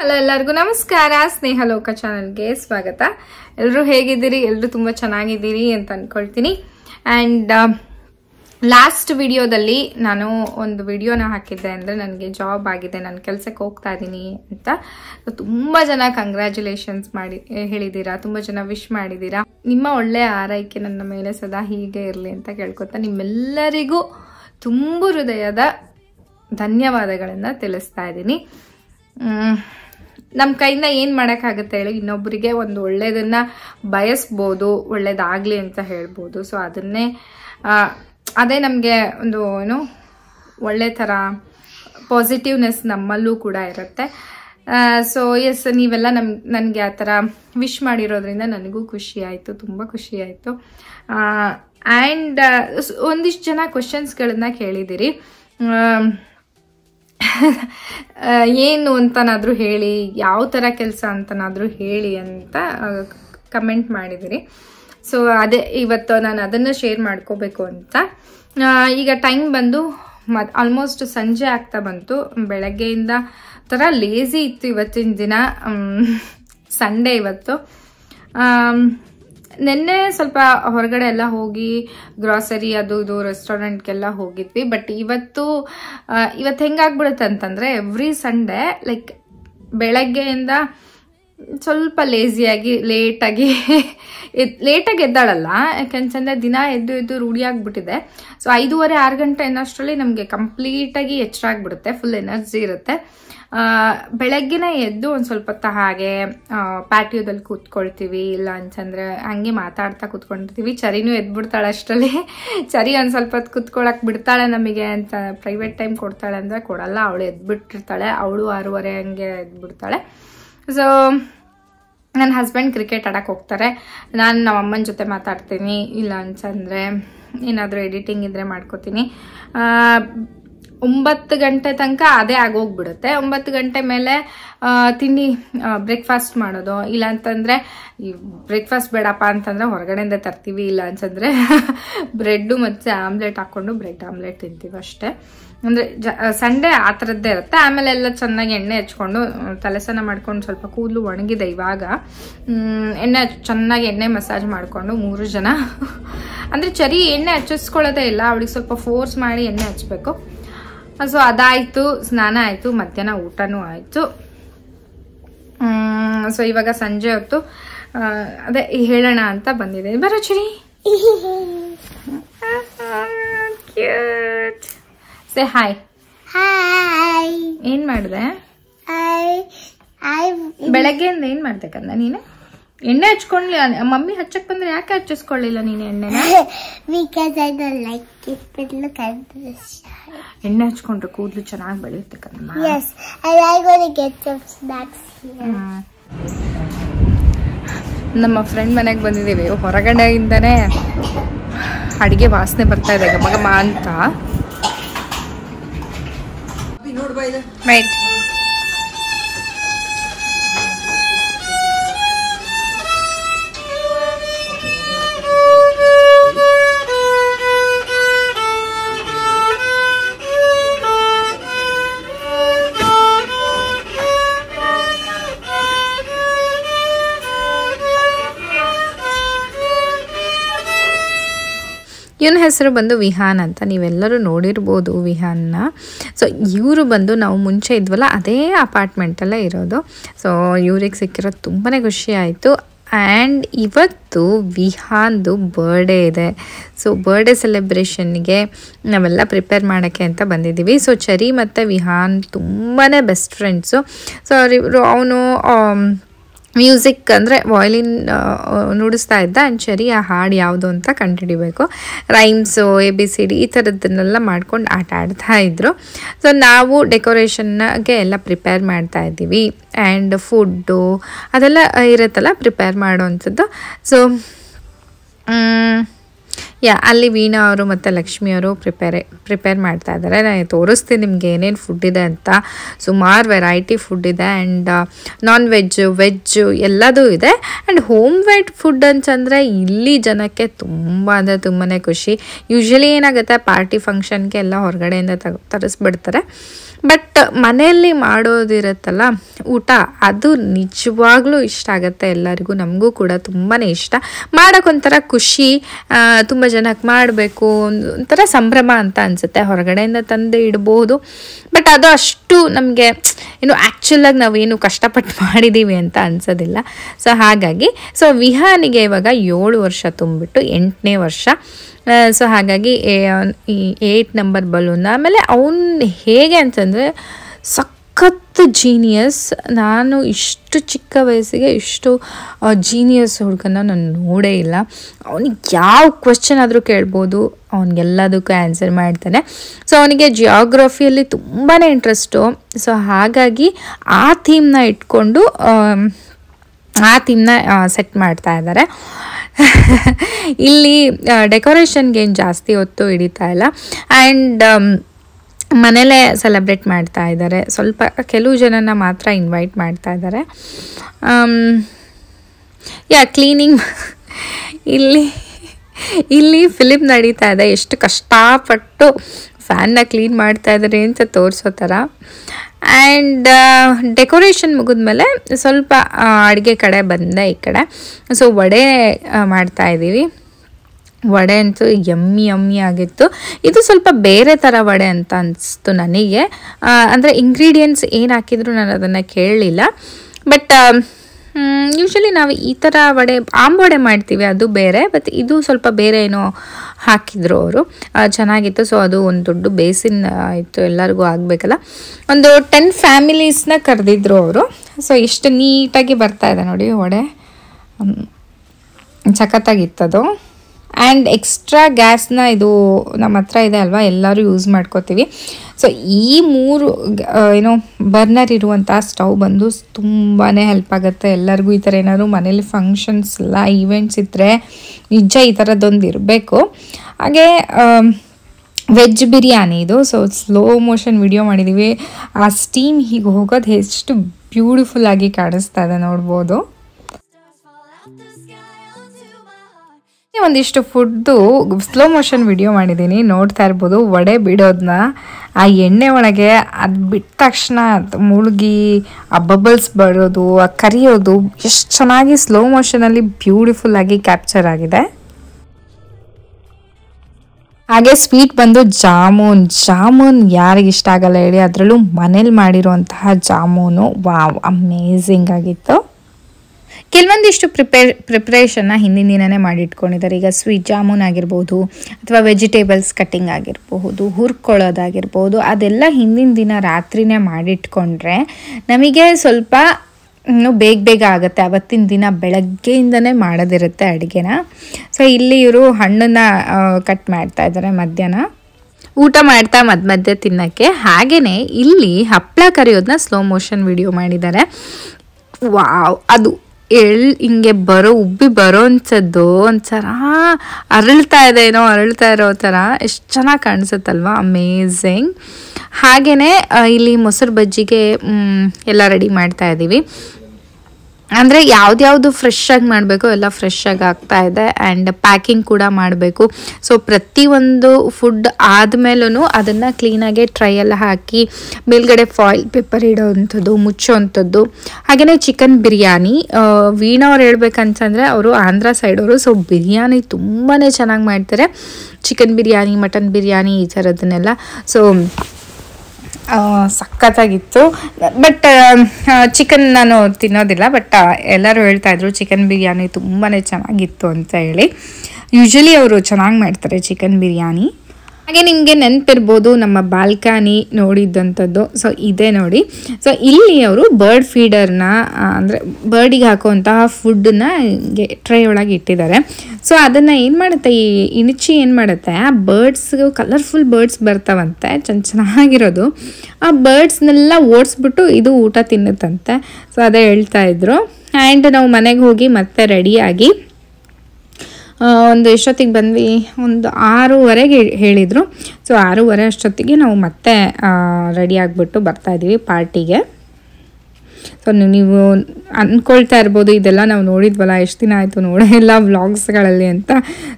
Hello ಎಲ್ಲರಿಗೂ ನಮಸ್ಕಾರ ಸ್ನೇಹ ಲೋಕ ಚಾನಲ್ಗೆ ಸ್ವಾಗತ ಎಲ್ಲರೂ ಹೇಗಿದ್ದೀರಿ ಎಲ್ಲರೂ ತುಂಬಾ ಚೆನ್ನಾಗಿದ್ದೀರಿ ಅಂತ ಅನ್ಕೊಳ್ತೀನಿ ಅಂಡ್ ಲಾಸ್ಟ್ ವಿಡಿಯೋದಲ್ಲಿ ನಾನು ಒಂದು ವಿಡಿಯೋನ ಹಾಕಿದ್ದೆ ಅಂದ್ರೆ ನನಗೆ ಜಾಬ್ ಆಗಿದೆ ನಾನು ಕೆಲಸಕ್ಕೆ ಹೋಗ್ತಾ ಇದ್ದೀನಿ ಅಂತ ತುಂಬಾ ಜನ ಕಂಗ್ರ್ಯಾಚುಲೇಷನ್ಸ್ ಮಾಡಿ ಹೇಳಿದೀರಾ ತುಂಬಾ ಜನ ವಿಶ್ ಮಾಡಿದ್ದೀರಾ ನಿಮ್ಮ ಒಳ್ಳೆ ಆರೈಕೆ ನನ್ನ ಮೇಲೆ ಸದಾ ಹೀಗೆ ಇರಲಿ ಅಂತ ಕೇಳ್ಕೊತಾ ನಿಮ್ಮೆಲ್ಲರಿಗೂ ತುಂಬ ಹೃದಯದ ಧನ್ಯವಾದಗಳನ್ನು ತಿಳಿಸ್ತಾ ಇದ್ದೀನಿ ನಮ್ಮ ಕೈಯಿಂದ ಏನು ಮಾಡೋಕ್ಕಾಗುತ್ತೆ ಹೇಳಿ ಇನ್ನೊಬ್ಬರಿಗೆ ಒಂದು ಒಳ್ಳೆಯದನ್ನು ಬಯಸ್ಬೋದು ಒಳ್ಳೇದಾಗಲಿ ಅಂತ ಹೇಳ್ಬೋದು ಸೊ ಅದನ್ನೇ ಅದೇ ನಮಗೆ ಒಂದು ಏನು ಒಳ್ಳೆ ಥರ ಪಾಸಿಟಿವ್ನೆಸ್ ನಮ್ಮಲ್ಲೂ ಕೂಡ ಇರುತ್ತೆ ಸೊ ಎಸ್ ನೀವೆಲ್ಲ ನಮ್ಮ ನನಗೆ ಆ ಥರ ವಿಶ್ ಮಾಡಿರೋದ್ರಿಂದ ನನಗೂ ಖುಷಿಯಾಯಿತು ತುಂಬ ಖುಷಿಯಾಯಿತು ಆ್ಯಂಡ್ uh, ಒಂದಿಷ್ಟು ಜನ ಕ್ವಶನ್ಸ್ಗಳನ್ನ ಕೇಳಿದ್ದೀರಿ ಏನು ಅಂತನಾದರೂ ಹೇಳಿ ಯಾವ ಥರ ಕೆಲಸ ಅಂತನಾದರೂ ಹೇಳಿ ಅಂತ ಕಮೆಂಟ್ ಮಾಡಿದ್ದೀರಿ ಸೊ ಅದೇ ಇವತ್ತು ನಾನು ಅದನ್ನು ಶೇರ್ ಮಾಡ್ಕೋಬೇಕು ಅಂತ ಈಗ ಟೈಮ್ ಬಂದು ಮ ಆಲ್ಮೋಸ್ಟ್ ಸಂಜೆ ಆಗ್ತಾ ಬಂತು ಬೆಳಗ್ಗೆಯಿಂದ ಥರ ಲೇಜಿ ಇತ್ತು ಇವತ್ತಿನ ದಿನ ಸಂಡೇ ಇವತ್ತು ನಿನ್ನೆ ಸ್ವಲ್ಪ ಹೊರಗಡೆ ಎಲ್ಲ ಹೋಗಿ ಗ್ರಾಸರಿ ಅದು ಇದು ರೆಸ್ಟೋರೆಂಟ್ಗೆಲ್ಲ ಹೋಗಿದ್ವಿ ಬಟ್ ಇವತ್ತು ಇವತ್ತು ಹೆಂಗಾಗ್ಬಿಡುತ್ತೆ ಅಂತಂದರೆ ಎವ್ರಿ ಸಂಡೇ ಲೈಕ್ ಬೆಳಗ್ಗೆಯಿಂದ ಸ್ವಲ್ಪ ಲೇಸಿಯಾಗಿ ಲೇಟಾಗಿ ಲೇಟಾಗಿ ಎದ್ದಾಳಲ್ಲ ಯಾಕೆಂತಂದರೆ ದಿನ ಎದ್ದು ಎದ್ದು ರೂಢಿಯಾಗ್ಬಿಟ್ಟಿದೆ ಸೊ ಐದೂವರೆ ಆರು ಗಂಟೆ ಅನ್ನೋಷ್ಟರಲ್ಲಿ ನಮಗೆ ಕಂಪ್ಲೀಟಾಗಿ ಆಗ್ಬಿಡುತ್ತೆ ಫುಲ್ ಎನರ್ಜಿ ಇರುತ್ತೆ ಬೆಳಗ್ಗೆನ ಎದ್ದು ಒಂದು ಸ್ವಲ್ಪ ಹೊತ್ತ ಹಾಗೆ ಪ್ಯಾಟಿಯೋದಲ್ಲಿ ಕೂತ್ಕೊಳ್ತೀವಿ ಇಲ್ಲ ಅಂತಂದ್ರೆ ಹಂಗೆ ಮಾತಾಡ್ತಾ ಕೂತ್ಕೊಂಡಿರ್ತೀವಿ ಚರಿನೂ ಎದ್ಬಿಡ್ತಾಳೆ ಅಷ್ಟರಲ್ಲಿ ಚರಿ ಒಂದು ಸ್ವಲ್ಪ ಹೊತ್ತು ಕೂತ್ಕೊಳಕ್ ಬಿಡ್ತಾಳೆ ನಮಗೆ ಅಂತ ಪ್ರೈವೇಟ್ ಟೈಮ್ ಕೊಡ್ತಾಳೆ ಅಂದರೆ ಕೊಡಲ್ಲ ಅವಳು ಎದ್ಬಿಟ್ಟಿರ್ತಾಳೆ ಅವಳು ಆರೂವರೆ ಹಂಗೆ ಎದ್ಬಿಡ್ತಾಳೆ ಸೊ ನನ್ನ ಹಸ್ಬೆಂಡ್ ಕ್ರಿಕೆಟ್ ಆಡೋಕೆ ಹೋಗ್ತಾರೆ ನಾನು ನಮ್ಮಮ್ಮನ ಜೊತೆ ಮಾತಾಡ್ತೀನಿ ಇಲ್ಲ ಅಂತಂದರೆ ಏನಾದರೂ ಎಡಿಟಿಂಗ್ ಇದ್ದರೆ ಮಾಡ್ಕೋತೀನಿ ಒಂಬತ್ತು ಗಂಟೆ ತನಕ ಅದೇ ಆಗೋಗ್ಬಿಡುತ್ತೆ ಒಂಬತ್ತು ಗಂಟೆ ಮೇಲೆ ತಿಂಡಿ ಬ್ರೇಕ್ಫಾಸ್ಟ್ ಮಾಡೋದು ಇಲ್ಲ ಈ ಬ್ರೇಕ್ಫಾಸ್ಟ್ ಬೇಡಪ್ಪ ಅಂತಂದರೆ ಹೊರಗಡೆಯಿಂದ ತರ್ತೀವಿ ಇಲ್ಲ ಅಂತಂದರೆ ಬ್ರೆಡ್ಡು ಮತ್ತು ಆಮ್ಲೆಟ್ ಹಾಕ್ಕೊಂಡು ಬ್ರೆಡ್ ಆಮ್ಲೆಟ್ ತಿಂತೀವಿ ಅಷ್ಟೇ ಅಂದರೆ ಜ ಸಂಡೇ ಆ ಥರದ್ದೇ ಇರುತ್ತೆ ಆಮೇಲೆ ಎಲ್ಲ ಚೆನ್ನಾಗಿ ಎಣ್ಣೆ ಹಚ್ಕೊಂಡು ತಲೆಸನ ಮಾಡ್ಕೊಂಡು ಸ್ವಲ್ಪ ಕೂದಲು ಒಣಗಿದೆ ಇವಾಗ ಎಣ್ಣೆ ಚೆನ್ನಾಗಿ ಎಣ್ಣೆ ಮಸಾಜ್ ಮಾಡಿಕೊಂಡು ಮೂರು ಜನ ಅಂದರೆ ಚರಿ ಎಣ್ಣೆ ಹಚ್ಚಿಸ್ಕೊಳ್ಳೋದೇ ಇಲ್ಲ ಅವಳಿಗೆ ಸ್ವಲ್ಪ ಫೋರ್ಸ್ ಮಾಡಿ ಎಣ್ಣೆ ಹಚ್ಚಬೇಕು ಸೊ ಅದಾಯ್ತು ಸ್ನಾನ ಆಯ್ತು ಮಧ್ಯಾಹ್ನ ಊಟನೂ ಆಯ್ತು ಸೊ ಇವಾಗ ಸಂಜೆ ಹೊತ್ತು ಅದೇ ಹೇಳೋಣ ಅಂತ ಬಂದಿದೆ ಬರೋ ಚಿರಿ ಸೇ ಹಾಯ್ ಹಾಯ್ ಏನ್ ಮಾಡಿದೆ ಬೆಳಗ್ಗೆಯಿಂದ ಏನ್ ಮಾಡ್ದೆ ಕಂದ ನೀನು ಎಣ್ಣೆ ಹಚ್ಕೊಂಡ್ಲಿ ಮಮ್ಮಿ ಹಚ್ಚಕ್ ಬಂದ್ರೆ ಯಾಕೆ ಹಚ್ಚಿಸ್ಕೊಳ್ಳಿಲ್ಲ ನೀನು ಎಣ್ಣೆ ಐ ಲೈಕ್ ಇಟ್ ಎಣ್ಣೆ ಹಚ್ಕೊಂಡ್ರೆ ಕೂದಲು ಚೆನ್ನಾಗಿ ಬೆಳೆಯುತ್ತೆ ಐ ಗೆಟ್ ನಮ್ಮ ಫ್ರೆಂಡ್ ಮನೆಗೆ ಬಂದಿದ್ದೀವಿ ಹೊರಗಡೆಯಿಂದನೇ ಅಡಿಗೆ ವಾಸನೆ ಬರ್ತಾ ಇದೆ ಗಮಗಮ ಅಂತ ರೈಟ್ ಇವನ ಹೆಸರು ಬಂದು ವಿಹಾನ್ ಅಂತ ನೀವೆಲ್ಲರೂ ನೋಡಿರ್ಬೋದು ವಿಹಾನ್ನ ಸೊ ಇವರು ಬಂದು ನಾವು ಮುಂಚೆ ಇದ್ವಲ್ಲ ಅದೇ ಅಪಾರ್ಟ್ಮೆಂಟಲ್ಲೇ ಇರೋದು ಸೊ ಇವ್ರಿಗೆ ಸಿಕ್ಕಿರೋದು ತುಂಬಾ ಖುಷಿ ಆಯಿತು ಆ್ಯಂಡ್ ಇವತ್ತು ವಿಹಾನ್ದು ಬರ್ಡೇ ಇದೆ ಸೊ ಬರ್ಡೇ ಸೆಲೆಬ್ರೇಷನ್ಗೆ ನಾವೆಲ್ಲ ಪ್ರಿಪೇರ್ ಮಾಡೋಕ್ಕೆ ಅಂತ ಬಂದಿದ್ದೀವಿ ಸೊ ಚರಿ ಮತ್ತು ವಿಹಾನ್ ತುಂಬಾ ಬೆಸ್ಟ್ ಫ್ರೆಂಡ್ಸು ಸೊ ಅವರಿವರು ಅವನು ಮ್ಯೂಸಿಕ್ ಅಂದರೆ ವಾಯ್ಲಿನ್ ನುಡಿಸ್ತಾ ಇದ್ದ ಆ್ಯಂಡ್ ಶರಿ ಆ ಹಾಡು ಯಾವುದು ಅಂತ ಕಂಡುಹಿಡಿಬೇಕು rhymes A B C D ಈ ಥರದ್ದನ್ನೆಲ್ಲ ಮಾಡ್ಕೊಂಡು ಆಟ ಆಡ್ತಾ ಇದ್ದರು ಸೊ ನಾವು ಡೆಕೋರೇಷನ್ನಾಗೆ ಎಲ್ಲ ಪ್ರಿಪೇರ್ ಮಾಡ್ತಾ ಇದ್ದೀವಿ ಆ್ಯಂಡ್ ಫುಡ್ಡು ಅದೆಲ್ಲ ಇರುತ್ತಲ್ಲ ಪ್ರಿಪೇರ್ ಮಾಡೋವಂಥದ್ದು ಸೊ ಯಾ ಅಲ್ಲಿ ವೀಣಾ ಅವರು ಮತ್ತು ಲಕ್ಷ್ಮಿ ಅವರು ಪ್ರಿಪೇರ್ ಪ್ರಿಪೇರ್ ಮಾಡ್ತಾ ಇದ್ದಾರೆ ನಾನು ತೋರಿಸ್ತೀನಿ ನಿಮ್ಗೆ ಏನೇನು ಫುಡ್ ಇದೆ ಅಂತ ಸುಮಾರು ವೆರೈಟಿ ಫುಡ್ ಇದೆ ಆ್ಯಂಡ್ ನಾನ್ ವೆಜ್ಜು ವೆಜ್ಜು ಎಲ್ಲದೂ ಇದೆ ಆ್ಯಂಡ್ ಹೋಮ್ ವೇಡ್ ಫುಡ್ ಅಂತಂದರೆ ಇಲ್ಲಿ ಜನಕ್ಕೆ ತುಂಬ ಅಂದರೆ ತುಂಬಾ ಖುಷಿ ಯೂಶ್ವಲಿ ಏನಾಗುತ್ತೆ ಪಾರ್ಟಿ ಫಂಕ್ಷನ್ಗೆ ಎಲ್ಲ ಹೊರಗಡೆಯಿಂದ ತ ತರಿಸ್ಬಿಡ್ತಾರೆ ಬಟ್ ಮನೆಯಲ್ಲಿ ಮಾಡೋದಿರುತ್ತಲ್ಲ ಊಟ ಅದು ನಿಜವಾಗ್ಲೂ ಇಷ್ಟ ಆಗುತ್ತೆ ಎಲ್ಲರಿಗೂ ನಮಗೂ ಕೂಡ ತುಂಬಾ ಇಷ್ಟ ಮಾಡೋಕ್ಕೊಂಥರ ಖುಷಿ ತುಂಬ ಜನಕ್ಕೆ ಮಾಡಬೇಕು ಒಂದು ಒಂಥರ ಸಂಭ್ರಮ ಅಂತ ಅನಿಸುತ್ತೆ ಹೊರಗಡೆಯಿಂದ ತಂದು ಇಡಬಹುದು ಬಟ್ ಅದು ಅಷ್ಟು ನಮಗೆ ಏನು ಆ್ಯಕ್ಚುಲಾಗಿ ನಾವೇನು ಕಷ್ಟಪಟ್ಟು ಮಾಡಿದ್ದೀವಿ ಅಂತ ಅನಿಸೋದಿಲ್ಲ ಸೊ ಹಾಗಾಗಿ ಸೊ ವಿಹಾನಿಗೆ ಇವಾಗ ಏಳು ವರ್ಷ ತುಂಬಿಟ್ಟು ಎಂಟನೇ ವರ್ಷ ಸೊ ಹಾಗಾಗಿ ಏಯ್ಟ್ ನಂಬರ್ ಬಲೂನ್ ಆಮೇಲೆ ಅವನು ಹೇಗೆ ಅಂತಂದರೆ ಸಕ್ ಸಖತ್ ಜೀನಿಯಸ್ ನಾನು ಇಷ್ಟು ಚಿಕ್ಕ ವಯಸ್ಸಿಗೆ ಇಷ್ಟು ಜೀನಿಯಸ್ ಹುಡುಗನ ನಾನು ನೋಡೇ ಇಲ್ಲ ಅವನಿಗೆ ಯಾವ ಕ್ವಶನ್ ಆದರೂ ಕೇಳ್ಬೋದು ಅವನಿಗೆಲ್ಲದಕ್ಕೂ ಆ್ಯನ್ಸರ್ ಮಾಡ್ತಾನೆ ಸೊ ಅವನಿಗೆ ಜಿಯೋಗ್ರಫಿಯಲ್ಲಿ ತುಂಬಾ ಇಂಟ್ರೆಸ್ಟು ಸೊ ಹಾಗಾಗಿ ಆ ಥೀಮ್ನ ಇಟ್ಕೊಂಡು ಆ ಥೀಮ್ನ ಸೆಟ್ ಮಾಡ್ತಾ ಇದ್ದಾರೆ ಇಲ್ಲಿ ಡೆಕೋರೇಷನ್ಗೇನು ಏನು ಜಾಸ್ತಿ ಹೊತ್ತು ಹಿಡಿತಾ ಇಲ್ಲ ಆ್ಯಂಡ್ ಮನೇಲೇ ಸೆಲೆಬ್ರೇಟ್ ಮಾಡ್ತಾ ಇದ್ದಾರೆ ಸ್ವಲ್ಪ ಕೆಲವು ಜನನ ಮಾತ್ರ ಇನ್ವೈಟ್ ಮಾಡ್ತಾ ಇದ್ದಾರೆ ಯಾ ಕ್ಲೀನಿಂಗ್ ಇಲ್ಲಿ ಇಲ್ಲಿ ಫಿಲಿಮ್ ನಡೀತಾ ಇದೆ ಎಷ್ಟು ಕಷ್ಟಪಟ್ಟು ಫ್ಯಾನ್ನ ಕ್ಲೀನ್ ಮಾಡ್ತಾ ಇದ್ದಾರೆ ಅಂತ ತೋರಿಸೋ ಥರ ಆ್ಯಂಡ್ ಡೆಕೋರೇಷನ್ ಮುಗಿದ್ಮೇಲೆ ಸ್ವಲ್ಪ ಅಡುಗೆ ಕಡೆ ಬಂದೆ ಈ ಕಡೆ ಸೊ ವಡೆ ಇದ್ದೀವಿ ವಡೆ ಅಂತೂ ಯಮ್ಮಿ ಯಮ್ಮಿ ಆಗಿತ್ತು ಇದು ಸ್ವಲ್ಪ ಬೇರೆ ಥರ ವಡೆ ಅಂತ ಅನಿಸ್ತು ನನಗೆ ಅಂದರೆ ಇಂಗ್ರೀಡಿಯೆಂಟ್ಸ್ ಏನು ಹಾಕಿದ್ರು ನಾನು ಅದನ್ನು ಕೇಳಲಿಲ್ಲ ಬಟ್ ಯೂಶ್ವಲಿ ನಾವು ಈ ಥರ ವಡೆ ಆಂಬೊಡೆ ಮಾಡ್ತೀವಿ ಅದು ಬೇರೆ ಬಟ್ ಇದು ಸ್ವಲ್ಪ ಬೇರೆ ಏನೋ ಹಾಕಿದ್ರು ಅವರು ಚೆನ್ನಾಗಿತ್ತು ಸೊ ಅದು ಒಂದು ದೊಡ್ಡ ಬೇಸಿನ್ ಇತ್ತು ಎಲ್ಲರಿಗೂ ಆಗಬೇಕಲ್ಲ ಒಂದು ಟೆನ್ ಫ್ಯಾಮಿಲೀಸ್ನ ಕರೆದಿದ್ರು ಅವರು ಸೊ ಎಷ್ಟು ನೀಟಾಗಿ ಬರ್ತಾ ಇದೆ ನೋಡಿ ವಡೆ ಸಖತ್ತಾಗಿತ್ತದು ಆ್ಯಂಡ್ ಎಕ್ಸ್ಟ್ರಾ ಗ್ಯಾಸ್ನ ಇದು ನಮ್ಮ ಹತ್ರ ಇದೆ ಅಲ್ವಾ ಎಲ್ಲರೂ ಯೂಸ್ ಮಾಡ್ಕೋತೀವಿ ಸೊ ಈ ಮೂರು ಏನೋ ಬರ್ನರ್ ಇರುವಂಥ ಸ್ಟವ್ ಬಂದು ತುಂಬಾ ಹೆಲ್ಪ್ ಆಗುತ್ತೆ ಎಲ್ಲರಿಗೂ ಈ ಥರ ಏನಾದ್ರು ಮನೇಲಿ ಫಂಕ್ಷನ್ಸ್ ಇಲ್ಲ ಈವೆಂಟ್ಸ್ ಇದ್ದರೆ ನಿಜ ಈ ಥರದ್ದೊಂದು ಇರಬೇಕು ಹಾಗೆ ವೆಜ್ ಬಿರಿಯಾನಿ ಇದು ಸೊ ಸ್ಲೋ ಮೋಷನ್ ವಿಡಿಯೋ ಮಾಡಿದ್ದೀವಿ ಆ ಸ್ಟೀಮ್ ಹೀಗೆ ಹೋಗೋದು ಎಷ್ಟು ಬ್ಯೂಟಿಫುಲ್ಲಾಗಿ ಕಾಣಿಸ್ತಾ ಇದೆ ನೋಡ್ಬೋದು ಒಂದಿಷ್ಟು ಫುಡ್ದು ಸ್ಲೋ ಮೋಷನ್ ವಿಡಿಯೋ ಮಾಡಿದ್ದೀನಿ ನೋಡ್ತಾ ಇರ್ಬೋದು ವಡೆ ಬಿಡೋದನ್ನ ಆ ಎಣ್ಣೆ ಒಳಗೆ ಅದು ಬಿಟ್ಟ ತಕ್ಷಣ ಮುಳುಗಿ ಆ ಬಬಲ್ಸ್ ಬರೋದು ಆ ಕರಿಯೋದು ಎಷ್ಟು ಚೆನ್ನಾಗಿ ಸ್ಲೋ ಮೋಷನಲ್ಲಿ ಬ್ಯೂಟಿಫುಲ್ಲಾಗಿ ಕ್ಯಾಪ್ಚರ್ ಆಗಿದೆ ಹಾಗೆ ಸ್ವೀಟ್ ಬಂದು ಜಾಮೂನ್ ಜಾಮೂನ್ ಯಾರಿಗೆ ಇಷ್ಟ ಆಗಲ್ಲ ಹೇಳಿ ಅದರಲ್ಲೂ ಮನೇಲಿ ಮಾಡಿರುವಂತಹ ಜಾಮೂನು ವಾವ್ ಅಮೇಝಿಂಗ್ ಆಗಿತ್ತು ಕೆಲವೊಂದಿಷ್ಟು ಪ್ರಿಪೇರ್ ಪ್ರಿಪ್ರೇಷನ್ನ ಹಿಂದಿನ ದಿನವೇ ಮಾಡಿಟ್ಕೊಂಡಿದ್ದಾರೆ ಈಗ ಸ್ವೀಟ್ ಜಾಮೂನ್ ಆಗಿರ್ಬೋದು ಅಥವಾ ವೆಜಿಟೇಬಲ್ಸ್ ಕಟ್ಟಿಂಗ್ ಆಗಿರಬಹುದು ಹುರ್ಕೊಳ್ಳೋದಾಗಿರ್ಬೋದು ಅದೆಲ್ಲ ಹಿಂದಿನ ದಿನ ರಾತ್ರಿನೇ ಮಾಡಿಟ್ಕೊಂಡ್ರೆ ನಮಗೆ ಸ್ವಲ್ಪ ಇನ್ನು ಬೇಗ ಬೇಗ ಆಗುತ್ತೆ ಅವತ್ತಿನ ದಿನ ಬೆಳಗ್ಗೆಯಿಂದನೇ ಮಾಡೋದಿರುತ್ತೆ ಅಡುಗೆನ ಸೊ ಇಲ್ಲಿ ಇವರು ಹಣ್ಣನ್ನು ಕಟ್ ಮಾಡ್ತಾ ಇದ್ದಾರೆ ಮಧ್ಯಾಹ್ನ ಊಟ ಮಾಡ್ತಾ ಮಧ್ಯ ಮಧ್ಯೆ ತಿನ್ನೋಕ್ಕೆ ಹಾಗೆಯೇ ಇಲ್ಲಿ ಹಪ್ಪಳ ಕರೆಯೋದನ್ನ ಸ್ಲೋ ಮೋಷನ್ ವಿಡಿಯೋ ಮಾಡಿದ್ದಾರೆ ವಾವ್ ಅದು ಎಳ್ ಹಿಂಗೆ ಬರೋ ಉಬ್ಬಿ ಬರೋ ಅಂಥದ್ದು ಒಂಥರ ಅರಳ್ತಾ ಇದೆ ಏನೋ ಅರಳ್ತಾ ಇರೋ ಥರ ಎಷ್ಟು ಚೆನ್ನಾಗಿ ಕಾಣಿಸುತ್ತಲ್ವ ಅಮೇಝಿಂಗ್ ಹಾಗೆಯೇ ಇಲ್ಲಿ ಮೊಸರು ಬಜ್ಜಿಗೆ ಎಲ್ಲ ರೆಡಿ ಮಾಡ್ತಾ ಇದ್ದೀವಿ ಅಂದರೆ ಯಾವ್ದ್ಯಾವುದು ಫ್ರೆಶ್ ಆಗಿ ಮಾಡಬೇಕು ಎಲ್ಲ ಫ್ರೆಶ್ ಆಗಿ ಆಗ್ತಾ ಇದೆ ಆ್ಯಂಡ್ ಪ್ಯಾಕಿಂಗ್ ಕೂಡ ಮಾಡಬೇಕು ಸೊ ಪ್ರತಿಯೊಂದು ಫುಡ್ ಆದಮೇಲೂ ಅದನ್ನು ಕ್ಲೀನಾಗೆ ಟ್ರೈಯಲ್ಲಿ ಹಾಕಿ ಮೇಲ್ಗಡೆ ಫಾಯಿಲ್ ಪೇಪರ್ ಇಡೋವಂಥದ್ದು ಮುಚ್ಚೋವಂಥದ್ದು ಹಾಗೆಯೇ ಚಿಕನ್ ಬಿರಿಯಾನಿ ಅವ್ರು ಹೇಳ್ಬೇಕಂತಂದರೆ ಅವರು ಆಂಧ್ರ ಸೈಡವರು ಸೊ ಬಿರಿಯಾನಿ ತುಂಬಾ ಚೆನ್ನಾಗಿ ಮಾಡ್ತಾರೆ ಚಿಕನ್ ಬಿರಿಯಾನಿ ಮಟನ್ ಬಿರಿಯಾನಿ ಈ ಥರದನ್ನೆಲ್ಲ ಸೊ ಸಖತ್ತಾಗಿತ್ತು ಬಟ್ ಚಿಕನ್ ನಾನು ತಿನ್ನೋದಿಲ್ಲ ಬಟ್ ಎಲ್ಲರೂ ಹೇಳ್ತಾ ಇದ್ರು ಚಿಕನ್ ಬಿರಿಯಾನಿ ತುಂಬಾ ಚೆನ್ನಾಗಿತ್ತು ಅಂತ ಹೇಳಿ ಯೂಶ್ವಲಿ ಅವರು ಚೆನ್ನಾಗಿ ಮಾಡ್ತಾರೆ ಚಿಕನ್ ಬಿರಿಯಾನಿ ಹಾಗೆ ನಿಮಗೆ ನೆನಪಿರ್ಬೋದು ನಮ್ಮ ಬಾಲ್ಕನಿ ನೋಡಿದ್ದಂಥದ್ದು ಸೊ ಇದೇ ನೋಡಿ ಸೊ ಇಲ್ಲಿ ಅವರು ಬರ್ಡ್ ಫೀಡರ್ನ ಅಂದರೆ ಬರ್ಡಿಗೆ ಹಾಕುವಂತಹ ಫುಡ್ಡನ್ನ ಟ್ರೈ ಒಳಗೆ ಇಟ್ಟಿದ್ದಾರೆ ಸೊ ಅದನ್ನು ಏನು ಮಾಡುತ್ತೆ ಈ ಇಣಿಚಿ ಏನು ಮಾಡುತ್ತೆ ಆ ಬರ್ಡ್ಸ್ಗೂ ಕಲರ್ಫುಲ್ ಬರ್ಡ್ಸ್ ಬರ್ತಾವಂತೆ ಚೆನ್ನ ಚೆನ್ನಾಗಿರೋದು ಆ ಬರ್ಡ್ಸ್ನೆಲ್ಲ ಓಡಿಸ್ಬಿಟ್ಟು ಇದು ಊಟ ತಿನ್ನುತ್ತಂತೆ ಸೊ ಅದೇ ಹೇಳ್ತಾ ಇದ್ರು ಆ್ಯಂಡ್ ನಾವು ಮನೆಗೆ ಹೋಗಿ ಮತ್ತೆ ರೆಡಿಯಾಗಿ ಒಂದು ಎಷ್ಟೊತ್ತಿಗೆ ಬಂದ್ವಿ ಒಂದು ಆರೂವರೆಗೆ ಹೇಳಿದರು ಸೊ ಆರೂವರೆ ಅಷ್ಟೊತ್ತಿಗೆ ನಾವು ಮತ್ತೆ ರೆಡಿ ಆಗಿಬಿಟ್ಟು ಬರ್ತಾಯಿದ್ದೀವಿ ಪಾರ್ಟಿಗೆ ಸೊ ನೀವು ಅಂದ್ಕೊಳ್ತಾ ಇರ್ಬೋದು ಇದೆಲ್ಲ ನಾವು ನೋಡಿದ್ವಲ್ಲ ಎಷ್ಟು ದಿನ ಆಯಿತು ನೋಡೇ ಇಲ್ಲ ವ್ಲಾಗ್ಸ್ಗಳಲ್ಲಿ ಅಂತ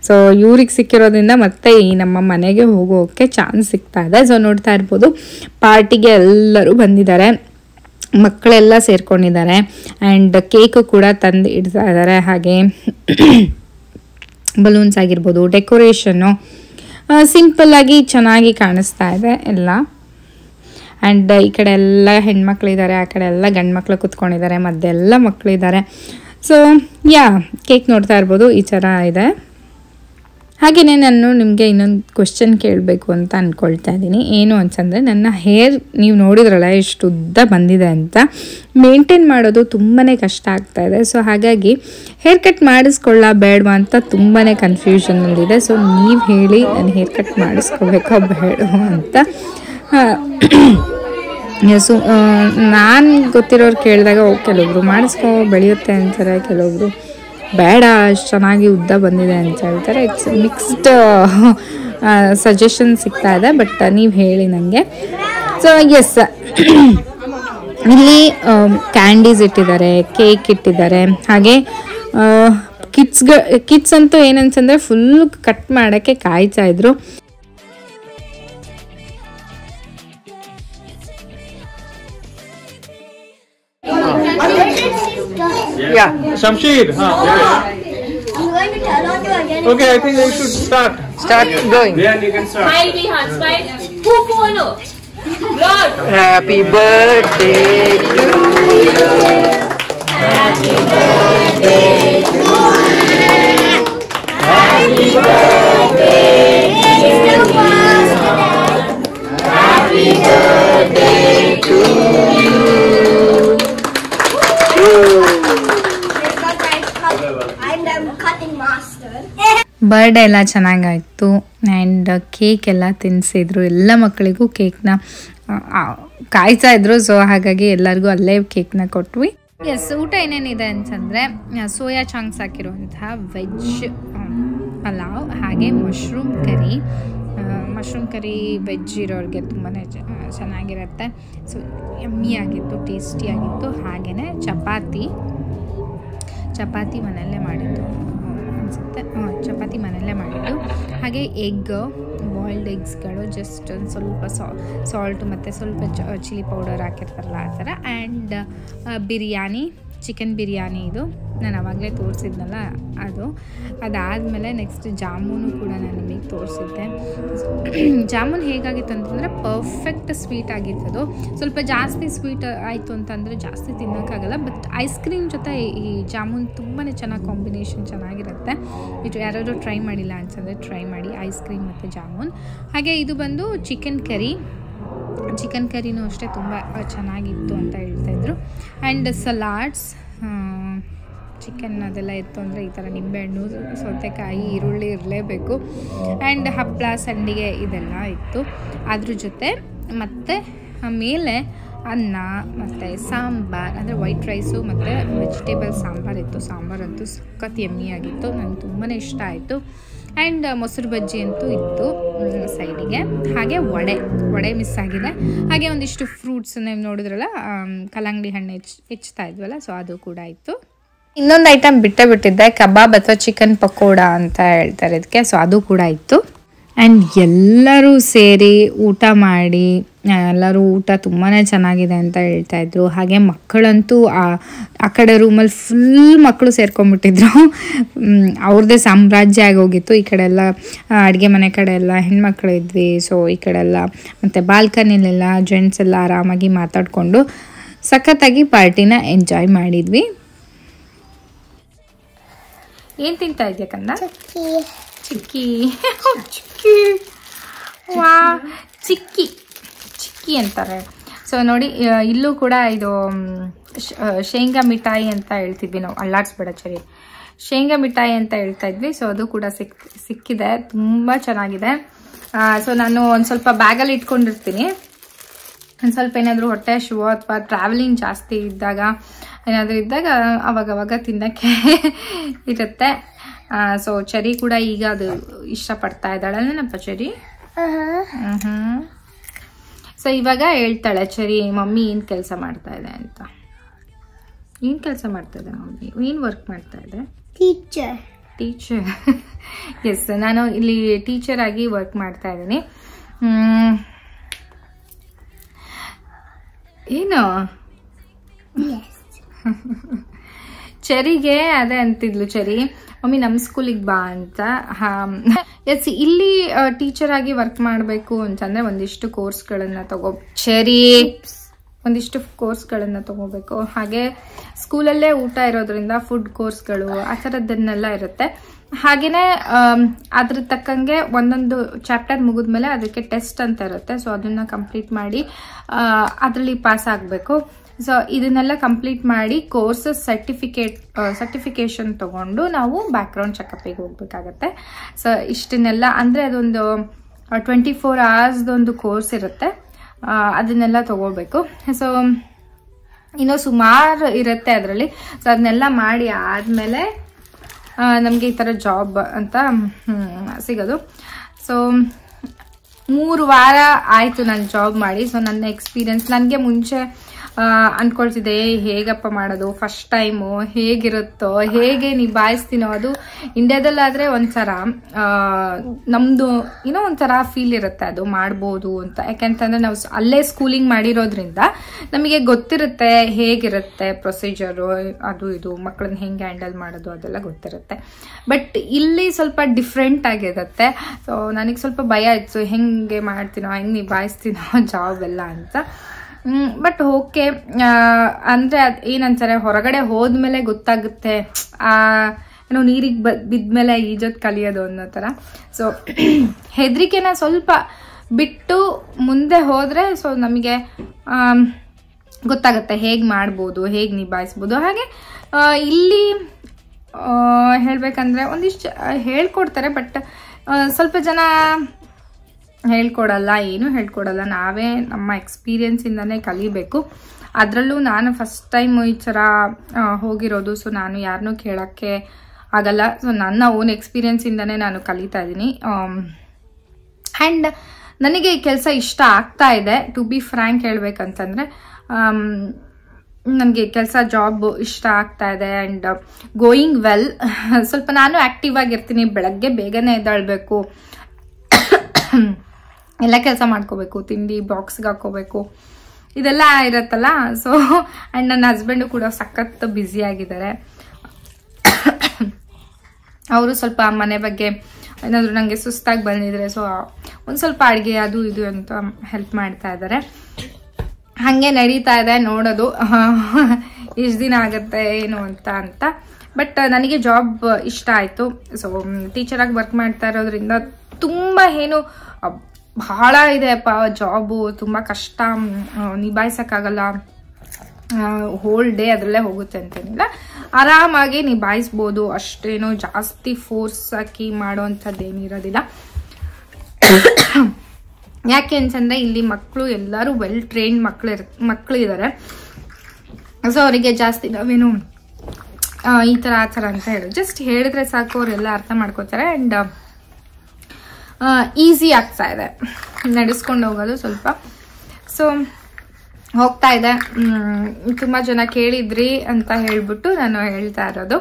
ಸೊ ಇವ್ರಿಗೆ ಸಿಕ್ಕಿರೋದ್ರಿಂದ ಮತ್ತೆ ಈ ನಮ್ಮ ಮನೆಗೆ ಹೋಗೋಕ್ಕೆ ಚಾನ್ಸ್ ಸಿಗ್ತಾ ಇದೆ ಸೊ ನೋಡ್ತಾ ಇರ್ಬೋದು ಪಾರ್ಟಿಗೆ ಎಲ್ಲರೂ ಬಂದಿದ್ದಾರೆ ಮಕ್ಕಳೆಲ್ಲ ಸೇರ್ಕೊಂಡಿದ್ದಾರೆ ಆ್ಯಂಡ್ ಕೇಕು ಕೂಡ ತಂದು ಇಡ್ತಾ ಇದ್ದಾರೆ ಹಾಗೆ ಬಲೂನ್ಸ್ ಆಗಿರ್ಬೋದು ಡೆಕೋರೇಷನ್ನು ಸಿಂಪಲ್ಲಾಗಿ ಚೆನ್ನಾಗಿ ಕಾಣಿಸ್ತಾ ಇದೆ ಎಲ್ಲ ಆ್ಯಂಡ್ ಈ ಕಡೆ ಎಲ್ಲ ಇದ್ದಾರೆ ಆ ಕಡೆ ಎಲ್ಲ ಗಂಡು ಮಕ್ಕಳು ಕೂತ್ಕೊಂಡಿದ್ದಾರೆ ಮಧ್ಯೆಲ್ಲ ಮಕ್ಕಳಿದ್ದಾರೆ ಸೊ ಯಾ ಕೇಕ್ ನೋಡ್ತಾ ಇರ್ಬೋದು ಈ ಥರ ಇದೆ ಹಾಗೆಯೇ ನಾನು ನಿಮಗೆ ಇನ್ನೊಂದು ಕ್ವೆಶ್ಚನ್ ಕೇಳಬೇಕು ಅಂತ ಅಂದ್ಕೊಳ್ತಾ ಇದ್ದೀನಿ ಏನು ಅಂತಂದರೆ ನನ್ನ ಹೇರ್ ನೀವು ನೋಡಿದ್ರಲ್ಲ ಎಷ್ಟು ಉದ್ದ ಬಂದಿದೆ ಅಂತ ಮೇಂಟೈನ್ ಮಾಡೋದು ತುಂಬಾ ಕಷ್ಟ ಆಗ್ತಾ ಇದೆ ಸೊ ಹಾಗಾಗಿ ಹೇರ್ ಕಟ್ ಮಾಡಿಸ್ಕೊಳ್ಳ ಬೇಡವಾ ಅಂತ ತುಂಬಾ ಕನ್ಫ್ಯೂಷನಲ್ಲಿದೆ ಸೊ ನೀವು ಹೇಳಿ ನಾನು ಹೇರ್ ಕಟ್ ಮಾಡಿಸ್ಕೋಬೇಕಾ ಬೇಡ ಅಂತ ಸೊ ನಾನು ಗೊತ್ತಿರೋರು ಕೇಳಿದಾಗ ಕೆಲವೊಬ್ರು ಮಾಡಿಸ್ಕೊ ಬೆಳೆಯುತ್ತೆ ಅಂತಾರೆ ಕೆಲವೊಬ್ರು ಬೇಡ ಅಷ್ಟು ಚೆನ್ನಾಗಿ ಉದ್ದ ಬಂದಿದೆ ಅಂತ ಹೇಳ್ತಾರೆ ಇಟ್ಸ್ ಮಿಕ್ಸ್ಡ್ ಸಜೆಷನ್ ಸಿಗ್ತಾ ಇದೆ ಬಟ್ uh, ನೀವು ಹೇಳಿ ನನಗೆ ಸೊ ಎಸ್ ಇಲ್ಲಿ ಕ್ಯಾಂಡೀಸ್ um, ಇಟ್ಟಿದ್ದಾರೆ ಕೇಕ್ ಇಟ್ಟಿದ್ದಾರೆ ಹಾಗೆ ಕಿಡ್ಸ್ಗ uh, ಕಿಡ್ಸ್ ಅಂತೂ ಏನಂತಂದರೆ ಫುಲ್ ಕಟ್ ಮಾಡೋಕ್ಕೆ ಕಾಯ್ತಾ ಇದ್ರು Yeah. Shamshid. Huh. Oh. Okay, I think we should start. Start going. Yeah, you can start. Smile, Bihan. Smile. Who follow? Happy birthday to you. Happy birthday to you. Happy birthday, to you. Happy birthday to you. Birthday ಎಲ್ಲ ಚೆನ್ನಾಗಾಯಿತು and cake ಎಲ್ಲ ತಿನ್ನಿಸಿದ್ರು ಎಲ್ಲ ಮಕ್ಕಳಿಗೂ ಕೇಕ್ನ ಕಾಯ್ತಾ ಇದ್ರು so ಹಾಗಾಗಿ ಎಲ್ಲರಿಗೂ ಅಲ್ಲೇ ಕೇಕ್ನ ಕೊಟ್ವಿ ಎಸ್ ಊಟ ಏನೇನಿದೆ ಅಂತಂದರೆ ಸೋಯಾ ಚಾಂಗ್ಸ್ ಹಾಕಿರುವಂತಹ ವೆಜ್ ಪಲಾವ್ ಹಾಗೆ mushroom curry mushroom curry veg ಇರೋರಿಗೆ ತುಂಬಾ ಚೆನ್ನಾಗಿರುತ್ತೆ ಸೊ ಆಗಿತ್ತು ಟೇಸ್ಟಿಯಾಗಿತ್ತು ಹಾಗೆಯೇ ಚಪಾತಿ ಚಪಾತಿ ಮನೆಯಲ್ಲೇ ಮಾಡಿದ್ದು ಅನಿಸುತ್ತೆ ಚಪಾತಿ ಮನೆಯಲ್ಲೇ ಮಾಡಿದ್ದು ಹಾಗೆ ಎಗ್ ಬಾಯ್ಲ್ಡ್ ಎಗ್ಸ್ಗಳು ಜಸ್ಟ್ ಒಂದು ಸ್ವಲ್ಪ ಸಾಲ್ಟ್ ಮತ್ತು ಸ್ವಲ್ಪ ಚಿಲ್ಲಿ ಪೌಡರ್ ಹಾಕಿರ್ತಾರಲ್ಲ ಆ ಥರ ಆ್ಯಂಡ್ ಬಿರಿಯಾನಿ ಚಿಕನ್ ಬಿರಿಯಾನಿ ಇದು ನಾನು ಆವಾಗಲೇ ತೋರಿಸಿದ್ನಲ್ಲ ಅದು ಅದಾದಮೇಲೆ ನೆಕ್ಸ್ಟ್ ಜಾಮೂನು ಕೂಡ ನಾನು ನಿಮಗೆ ತೋರಿಸಿದ್ದೆ ಜಾಮೂನ್ ಹೇಗಾಗಿತ್ತು ಅಂತಂದರೆ ಪರ್ಫೆಕ್ಟ್ ಸ್ವೀಟ್ ಅದು ಸ್ವಲ್ಪ ಜಾಸ್ತಿ ಸ್ವೀಟ್ ಆಯಿತು ಅಂತಂದರೆ ಜಾಸ್ತಿ ತಿನ್ನೋಕ್ಕಾಗಲ್ಲ ಬಟ್ ಐಸ್ ಕ್ರೀಮ್ ಜೊತೆ ಈ ಜಾಮೂನ್ ತುಂಬಾ ಚೆನ್ನಾಗಿ ಕಾಂಬಿನೇಷನ್ ಚೆನ್ನಾಗಿರುತ್ತೆ ಇದು ಯಾರಾದರೂ ಟ್ರೈ ಮಾಡಿಲ್ಲ ಅಂತಂದರೆ ಟ್ರೈ ಮಾಡಿ ಐಸ್ ಕ್ರೀಮ್ ಮತ್ತು ಜಾಮೂನ್ ಹಾಗೆ ಇದು ಬಂದು ಚಿಕನ್ ಕರಿ ಚಿಕನ್ ಕರಿನೂ ಅಷ್ಟೇ ತುಂಬ ಚೆನ್ನಾಗಿತ್ತು ಅಂತ ಹೇಳ್ತಾಯಿದ್ರು ಆ್ಯಂಡ್ ಸಲಾಡ್ಸ್ ಚಿಕನ್ ಅದೆಲ್ಲ ಇತ್ತು ಅಂದರೆ ಈ ಥರ ನಿಂಬೆಹಣ್ಣು ಸೌತೆಕಾಯಿ ಈರುಳ್ಳಿ ಇರಲೇಬೇಕು ಆ್ಯಂಡ್ ಹಪ್ಪಳ ಸಂಡಿಗೆ ಇದೆಲ್ಲ ಇತ್ತು ಅದ್ರ ಜೊತೆ ಮತ್ತು ಆಮೇಲೆ ಅನ್ನ ಮತ್ತು ಸಾಂಬಾರ್ ಅಂದರೆ ವೈಟ್ ರೈಸು ಮತ್ತು ವೆಜಿಟೇಬಲ್ ಸಾಂಬಾರಿತ್ತು ಸಾಂಬಾರಂತೂ ಸಖತ್ ಎಮ್ಮಿಯಾಗಿತ್ತು ನನಗೆ ತುಂಬಾ ಇಷ್ಟ ಆಯಿತು ಆ್ಯಂಡ್ uh, ಮೊಸರು ಬಜ್ಜಿ ಅಂತೂ ಇತ್ತು ಸೈಡಿಗೆ ಹಾಗೆ ವಡೆ ವಡೆ ಮಿಸ್ ಆಗಿದೆ ಹಾಗೆ ಒಂದಿಷ್ಟು ಫ್ರೂಟ್ಸ್ ನೀವು ನೋಡಿದ್ರಲ್ಲ ಕಲ್ಲಂಗಡಿ ಹಣ್ಣು ಹೆಚ್ಚು ಹೆಚ್ಚ್ತಾ ಇದ್ವಲ್ಲ ಸೊ ಅದು ಕೂಡ ಇತ್ತು ಇನ್ನೊಂದು ಐಟಮ್ ಬಿಟ್ಟೇ ಬಿಟ್ಟಿದ್ದೆ ಕಬಾಬ್ ಅಥವಾ ಚಿಕನ್ ಪಕೋಡ ಅಂತ ಹೇಳ್ತಾರೆ ಇದಕ್ಕೆ ಸೊ ಅದು ಕೂಡ ಇತ್ತು ಆ್ಯಂಡ್ ಎಲ್ಲರೂ ಸೇರಿ ಊಟ ಮಾಡಿ ಎಲ್ಲರೂ ಊಟ ತುಂಬಾ ಚೆನ್ನಾಗಿದೆ ಅಂತ ಹೇಳ್ತಾಯಿದ್ರು ಹಾಗೆ ಮಕ್ಕಳಂತೂ ಆ ಕಡೆ ರೂಮಲ್ಲಿ ಫುಲ್ ಮಕ್ಕಳು ಸೇರ್ಕೊಂಡ್ಬಿಟ್ಟಿದ್ರು ಅವ್ರದ್ದೇ ಸಾಮ್ರಾಜ್ಯ ಆಗೋಗಿತ್ತು ಈ ಕಡೆ ಎಲ್ಲ ಅಡುಗೆ ಮನೆ ಕಡೆ ಎಲ್ಲ ಹೆಣ್ಮಕ್ಳು ಇದ್ವಿ ಸೊ ಈ ಕಡೆ ಎಲ್ಲ ಮತ್ತು ಬಾಲ್ಕನಿಲೆಲ್ಲ ಜೆಂಟ್ಸ್ ಎಲ್ಲ ಆರಾಮಾಗಿ ಮಾತಾಡಿಕೊಂಡು ಸಖತ್ತಾಗಿ ಪಾರ್ಟಿನ ಎಂಜಾಯ್ ಮಾಡಿದ್ವಿ ಏನು ತಿಂತಾ ಇದೆಯಾ ಕಂದ ಚಿಕ್ಕಿ ಚಿಕ್ಕಿ ವಾ ಚಿಕ್ಕಿ ಚಿಕ್ಕಿ ಅಂತಾರೆ ಸೊ ನೋಡಿ ಇಲ್ಲೂ ಕೂಡ ಇದು ಶೇಂಗಾ ಮಿಠಾಯಿ ಅಂತ ಹೇಳ್ತಿದ್ವಿ ನಾವು ಅಲ್ಲಾಡ್ಸ್ಬೇಡ ಚರಿ ಶೇಂಗಾ ಮಿಠಾಯಿ ಅಂತ ಹೇಳ್ತಾ ಇದ್ವಿ ಸೊ ಅದು ಕೂಡ ಸಿಕ್ ಸಿಕ್ಕಿದೆ ತುಂಬ ಚೆನ್ನಾಗಿದೆ ಸೊ ನಾನು ಒಂದು ಸ್ವಲ್ಪ ಬ್ಯಾಗಲ್ಲಿ ಇಟ್ಕೊಂಡಿರ್ತೀನಿ ಒಂದು ಸ್ವಲ್ಪ ಏನಾದರೂ ಹೊಟ್ಟೆ ಶೂ ಅಥವಾ ಟ್ರಾವೆಲಿಂಗ್ ಜಾಸ್ತಿ ಇದ್ದಾಗ ಏನಾದರೂ ಇದ್ದಾಗ ಅವಾಗವಾಗ ತಿನ್ನೋಕ್ಕೆ ಇರುತ್ತೆ ಸೊ ಚರಿ ಕೂಡ ಈಗ ಅದು ಇಷ್ಟಪಡ್ತಾ ಇದ್ದಾಳಲ್ಲ ಚರಿ ಚೆರಿ ಸೊ ಇವಾಗ ಹೇಳ್ತಾಳೆ ಚರಿ ಮಮ್ಮಿ ಏನು ಕೆಲಸ ಮಾಡ್ತಾ ಇದೆ ಅಂತ ಏನು ಕೆಲಸ ಮಾಡ್ತಾ ಇದೆ ಮಮ್ಮಿ ಏನು ವರ್ಕ್ ಮಾಡ್ತಾ ಇದೆ ಟೀಚರ್ ಟೀಚರ್ ಎಸ್ ನಾನು ಇಲ್ಲಿ ಟೀಚರ್ ಆಗಿ ವರ್ಕ್ ಮಾಡ್ತಾ ಇದ್ದೀನಿ ಏನು ಚರಿಗೆ ಅದೇ ಅಂತಿದ್ಲು ಚರಿ ಮಮ್ಮಿ ನಮ್ಮ ಸ್ಕೂಲಿಗೆ ಬಾ ಅಂತ ಎಸ್ ಇಲ್ಲಿ ಟೀಚರ್ ಆಗಿ ವರ್ಕ್ ಮಾಡಬೇಕು ಅಂತಂದ್ರೆ ಒಂದಿಷ್ಟು ಕೋರ್ಸ್ಗಳನ್ನು ತಗೋ ಸರಿ ಒಂದಿಷ್ಟು ಕೋರ್ಸ್ಗಳನ್ನು ತಗೋಬೇಕು ಹಾಗೆ ಸ್ಕೂಲಲ್ಲೇ ಊಟ ಇರೋದ್ರಿಂದ ಫುಡ್ ಕೋರ್ಸ್ಗಳು ಆ ಥರದನ್ನೆಲ್ಲ ಇರುತ್ತೆ ಹಾಗೆಯೇ ಅದ್ರ ತಕ್ಕಂಗೆ ಒಂದೊಂದು ಚಾಪ್ಟರ್ ಮುಗಿದ್ಮೇಲೆ ಅದಕ್ಕೆ ಟೆಸ್ಟ್ ಅಂತ ಇರುತ್ತೆ ಸೊ ಅದನ್ನ ಕಂಪ್ಲೀಟ್ ಮಾಡಿ ಅದರಲ್ಲಿ ಪಾಸ್ ಆಗಬೇಕು ಸೊ ಇದನ್ನೆಲ್ಲ ಕಂಪ್ಲೀಟ್ ಮಾಡಿ ಕೋರ್ಸಸ್ ಸರ್ಟಿಫಿಕೇಟ್ ಸರ್ಟಿಫಿಕೇಶನ್ ತೊಗೊಂಡು ನಾವು ಬ್ಯಾಕ್ಗ್ರೌಂಡ್ ಚೆಕಪ್ಪಿಗೆ ಹೋಗ್ಬೇಕಾಗತ್ತೆ ಸೊ ಇಷ್ಟನ್ನೆಲ್ಲ ಅಂದರೆ ಅದೊಂದು ಟ್ವೆಂಟಿ ಫೋರ್ ಅವರ್ಸ್ದೊಂದು ಕೋರ್ಸ್ ಇರುತ್ತೆ ಅದನ್ನೆಲ್ಲ ತಗೋಬೇಕು ಸೊ ಇನ್ನೂ ಸುಮಾರು ಇರುತ್ತೆ ಅದರಲ್ಲಿ ಸೊ ಅದನ್ನೆಲ್ಲ ಮಾಡಿ ಆದಮೇಲೆ ನಮಗೆ ಈ ಥರ ಜಾಬ್ ಅಂತ ಸಿಗೋದು ಸೊ ಮೂರು ವಾರ ಆಯಿತು ನಾನು ಜಾಬ್ ಮಾಡಿ ಸೊ ನನ್ನ ಎಕ್ಸ್ಪೀರಿಯನ್ಸ್ ನನಗೆ ಮುಂಚೆ ಅಂದ್ಕೊಳ್ತಿದ್ದೆ ಹೇಗಪ್ಪ ಮಾಡೋದು ಫಸ್ಟ್ ಟೈಮು ಹೇಗಿರುತ್ತೋ ಹೇಗೆ ನಿಭಾಯಿಸ್ತೀನೋ ಅದು ಇಂಡಿಯಾದಲ್ಲಾದರೆ ಒಂಥರ ನಮ್ಮದು ಏನೋ ಒಂಥರ ಫೀಲ್ ಇರುತ್ತೆ ಅದು ಮಾಡ್ಬೋದು ಅಂತ ಯಾಕೆಂತಂದರೆ ನಾವು ಅಲ್ಲೇ ಸ್ಕೂಲಿಂಗ್ ಮಾಡಿರೋದ್ರಿಂದ ನಮಗೆ ಗೊತ್ತಿರುತ್ತೆ ಹೇಗಿರುತ್ತೆ ಪ್ರೊಸೀಜರು ಅದು ಇದು ಮಕ್ಕಳನ್ನ ಹೆಂಗೆ ಹ್ಯಾಂಡಲ್ ಮಾಡೋದು ಅದೆಲ್ಲ ಗೊತ್ತಿರುತ್ತೆ ಬಟ್ ಇಲ್ಲಿ ಸ್ವಲ್ಪ ಡಿಫ್ರೆಂಟ್ ಆಗಿರುತ್ತೆ ಸೊ ನನಗೆ ಸ್ವಲ್ಪ ಭಯ ಇತ್ತು ಹೆಂಗೆ ಮಾಡ್ತೀನೋ ಹೆಂಗೆ ನಿಭಾಯಿಸ್ತೀನೋ ಜಾಬ್ ಎಲ್ಲ ಅಂತ ಬಟ್ ಓಕೆ ಅಂದರೆ ಅದು ಏನಂತಾರೆ ಹೊರಗಡೆ ಹೋದ್ಮೇಲೆ ಗೊತ್ತಾಗುತ್ತೆ ಏನೋ ನೀರಿಗೆ ಬ ಮೇಲೆ ಈಜೋದು ಕಲಿಯೋದು ಅನ್ನೋ ಥರ ಸೊ ಹೆದರಿಕೆನ ಸ್ವಲ್ಪ ಬಿಟ್ಟು ಮುಂದೆ ಹೋದರೆ ಸೊ ನಮಗೆ ಗೊತ್ತಾಗುತ್ತೆ ಹೇಗೆ ಮಾಡ್ಬೋದು ಹೇಗೆ ನಿಭಾಯಿಸ್ಬೋದು ಹಾಗೆ ಇಲ್ಲಿ ಹೇಳಬೇಕಂದ್ರೆ ಒಂದಿಷ್ಟು ಹೇಳ್ಕೊಡ್ತಾರೆ ಬಟ್ ಸ್ವಲ್ಪ ಜನ ಹೇಳ್ಕೊಡಲ್ಲ ಏನು ಹೇಳ್ಕೊಡಲ್ಲ ನಾವೇ ನಮ್ಮ ಎಕ್ಸ್ಪೀರಿಯೆನ್ಸಿಂದನೇ ಕಲಿಬೇಕು ಅದರಲ್ಲೂ ನಾನು ಫಸ್ಟ್ ಟೈಮ್ ಈ ಥರ ಹೋಗಿರೋದು ಸೊ ನಾನು ಯಾರನ್ನೂ ಕೇಳೋಕ್ಕೆ ಆಗಲ್ಲ ಸೊ ನನ್ನ ಓನ್ ಎಕ್ಸ್ಪೀರಿಯೆನ್ಸಿಂದನೇ ನಾನು ಕಲಿತಾ ಇದ್ದೀನಿ ಆ್ಯಂಡ್ um, ನನಗೆ ಈ ಕೆಲಸ ಇಷ್ಟ ಆಗ್ತಾ ಇದೆ ಟು ಬಿ ಫ್ರ್ಯಾಂಕ್ ಹೇಳ್ಬೇಕಂತಂದರೆ um, ನನಗೆ ಕೆಲಸ ಜಾಬ್ ಇಷ್ಟ ಆಗ್ತಾ ಇದೆ ಆ್ಯಂಡ್ ಗೋಯಿಂಗ್ ವೆಲ್ ಸ್ವಲ್ಪ ನಾನು ಆ್ಯಕ್ಟಿವ್ ಆಗಿರ್ತೀನಿ ಬೆಳಗ್ಗೆ ಬೇಗನೆ ಎದ್ದಾಳಬೇಕು ಎಲ್ಲ ಕೆಲಸ ಮಾಡ್ಕೋಬೇಕು ತಿಂಡಿ ಬಾಕ್ಸ್ಗೆ ಹಾಕೋಬೇಕು ಇದೆಲ್ಲ ಇರತ್ತಲ್ಲ ಸೊ ಆ್ಯಂಡ್ ನನ್ನ ಹಸ್ಬೆಂಡು ಕೂಡ ಸಖತ್ ಬ್ಯುಸಿ ಆಗಿದ್ದಾರೆ ಅವರು ಸ್ವಲ್ಪ ಮನೆ ಬಗ್ಗೆ ಏನಾದರೂ ನನಗೆ ಸುಸ್ತಾಗಿ ಬಂದಿದ್ರೆ ಸೊ ಒಂದು ಸ್ವಲ್ಪ ಅಡುಗೆ ಅದು ಇದು ಅಂತ ಹೆಲ್ಪ್ ಮಾಡ್ತಾ ಇದ್ದಾರೆ ಹಾಗೆ ನಡೀತಾ ಇದೆ ನೋಡೋದು ಎಷ್ಟು ದಿನ ಆಗುತ್ತೆ ಏನು ಅಂತ ಅಂತ ಬಟ್ ನನಗೆ ಜಾಬ್ ಇಷ್ಟ ಆಯಿತು ಸೊ ಟೀಚರಾಗಿ ವರ್ಕ್ ಮಾಡ್ತಾ ಇರೋದ್ರಿಂದ ತುಂಬ ಏನು ಬಹಳ ಅಪ್ಪ ಜಾಬು ತುಂಬ ಕಷ್ಟ ನಿಭಾಯಿಸೋಕ್ಕಾಗಲ್ಲ ಹೋಲ್ ಡೇ ಅದರಲ್ಲೇ ಹೋಗುತ್ತೆ ಅಂತೇನಿಲ್ಲ ಆರಾಮಾಗಿ ನಿಭಾಯಿಸ್ಬೋದು ಅಷ್ಟೇನು ಜಾಸ್ತಿ ಫೋರ್ಸ್ ಹಾಕಿ ಏನಿರೋದಿಲ್ಲ ಯಾಕೆ ಅಂತಂದರೆ ಇಲ್ಲಿ ಮಕ್ಕಳು ಎಲ್ಲರೂ ವೆಲ್ ಟ್ರೈನ್ಡ್ ಮಕ್ಕಳು ಇದ್ದಾರೆ ಸೊ ಅವರಿಗೆ ಜಾಸ್ತಿ ನಾವೇನು ಈ ಥರ ಆ ಥರ ಅಂತ ಹೇಳೋದು ಜಸ್ಟ್ ಹೇಳಿದ್ರೆ ಸಾಕು ಅವರೆಲ್ಲ ಅರ್ಥ ಮಾಡ್ಕೋತಾರೆ ಆ್ಯಂಡ್ ಈಸಿ ಆಗ್ತಾ ಇದೆ ನಡೆಸ್ಕೊಂಡು ಹೋಗೋದು ಸ್ವಲ್ಪ ಸೊ ಹೋಗ್ತಾ ಇದೆ ತುಂಬ ಜನ ಕೇಳಿದ್ರಿ ಅಂತ ಹೇಳ್ಬಿಟ್ಟು ನಾನು ಹೇಳ್ತಾ ಇರೋದು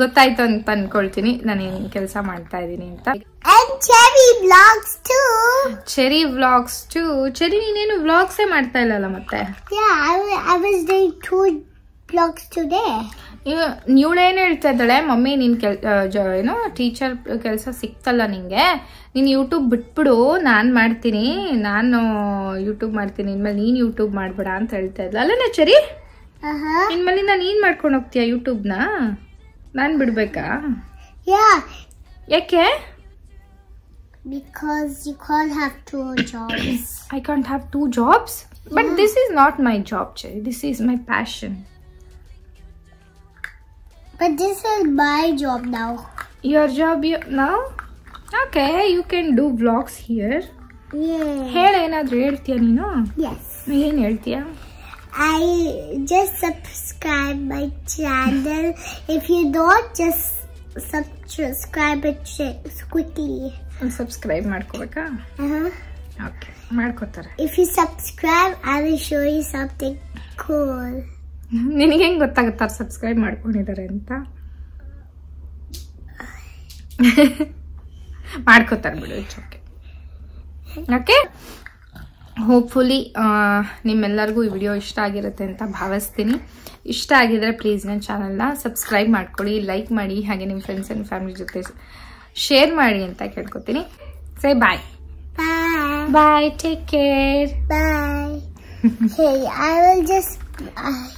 ಗೊತ್ತಾಯ್ತು ಅಂತ ಅನ್ಕೊಳ್ತೀನಿ ನಾನು ಕೆಲಸ ಮಾಡ್ತಾ ಇದ್ದೀನಿ ಅಂತ ಚೆರಿ ವ್ಲಾಗ್ಸ್ ಟು ಚೆರಿ ನೀನೇನು ವ್ಲಾಗ್ಸೇ ಮಾಡ್ತಾ ಇಲ್ಲಲ್ಲ ಮತ್ತೆ ಇವಳೇನು ಹೇಳ್ತಾ ಇದ್ದಾಳೆ ಮಮ್ಮಿ ನಿನ್ ಕೆಲ್ ಏನು ಟೀಚರ್ ಕೆಲಸ ಸಿಕ್ತಲ್ಲ ನಿಂಗೆ ನೀನು ಯೂಟ್ಯೂಬ್ ಬಿಟ್ಬಿಡು ನಾನು ಮಾಡ್ತೀನಿ ನಾನು ಯೂಟ್ಯೂಬ್ ಮಾಡ್ತೀನಿ ಇನ್ಮೇಲೆ ನೀನು ಯೂಟ್ಯೂಬ್ ಮಾಡಬೇಡ ಅಂತ ಹೇಳ್ತಾ ಇದ್ಲ ಅಲ್ಲ ನಚರಿ ನಾನು ಏನು ಮಾಡ್ಕೊಂಡು ಹೋಗ್ತೀಯ ಯೂಟ್ಯೂಬ್ನ ನಾನು ಬಿಡಬೇಕಾ ಯಾಕೆ I you have too to but this can't not my job ಚರಿ this is my not But this is my job now. Your job now? Okay, you can do vlogs here. Yeah. Helena, Helena, you know? Yes. Helena, I just subscribe my channel. if you don't, just subscribe it quickly. And subscribe, Marco. Uh huh. Okay, Marco. If you subscribe, I will show you something cool. ನಿನಗೆ ಹೆಂಗೆ ಅವ್ರು subscribe ಮಾಡ್ಕೊಂಡಿದ್ದಾರೆ ಅಂತ ಮಾಡ್ಕೋತಾರೆ ಬಿಡು okay okay hopefully ನಿಮ್ಮೆಲ್ಲರಿಗೂ ಈ video ಇಷ್ಟ ಆಗಿರುತ್ತೆ ಅಂತ ಭಾವಿಸ್ತೀನಿ ಇಷ್ಟ ಆಗಿದ್ರೆ ಪ್ಲೀಸ್ ನನ್ನ ಚಾನಲ್ನ ಸಬ್ಸ್ಕ್ರೈಬ್ ಮಾಡ್ಕೊಳ್ಳಿ ಲೈಕ್ ಮಾಡಿ ಹಾಗೆ ನಿಮ್ಮ ಫ್ರೆಂಡ್ಸ್ ಆ್ಯಂಡ್ ಫ್ಯಾಮಿಲಿ ಜೊತೆ ಶೇರ್ ಮಾಡಿ ಅಂತ ಕೇಳ್ಕೊತೀನಿ say bye bye take care bye hey will just